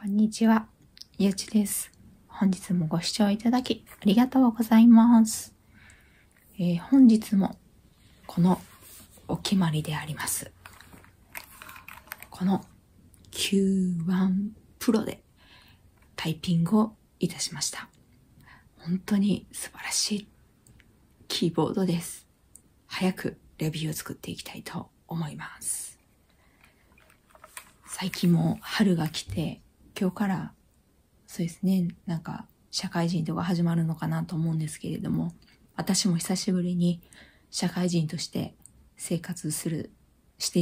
こんにちは、ゆうちです。本日もご視聴いただきありがとうございます。えー、本日もこのお決まりであります。この Q1 Pro でタイピングをいたしました。本当に素晴らしいキーボードです。早くレビューを作っていきたいと思います。最近も春が来て今日からそうですねなんか社会人とか始まるのかなと思うんですけれども私も久しぶりに社会人として生活するして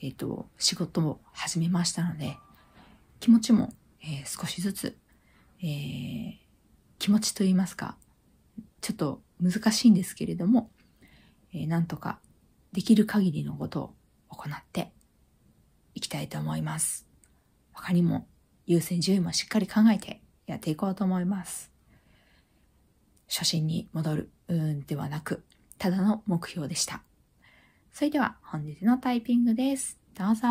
えっ、ー、と仕事を始めましたので気持ちも、えー、少しずつ、えー、気持ちといいますかちょっと難しいんですけれども、えー、なんとかできる限りのことを行っていきたいと思います。他にも優先順位もしっかり考えてやっていこうと思います。初心に戻る、うんではなく、ただの目標でした。それでは本日のタイピングです。どうぞ。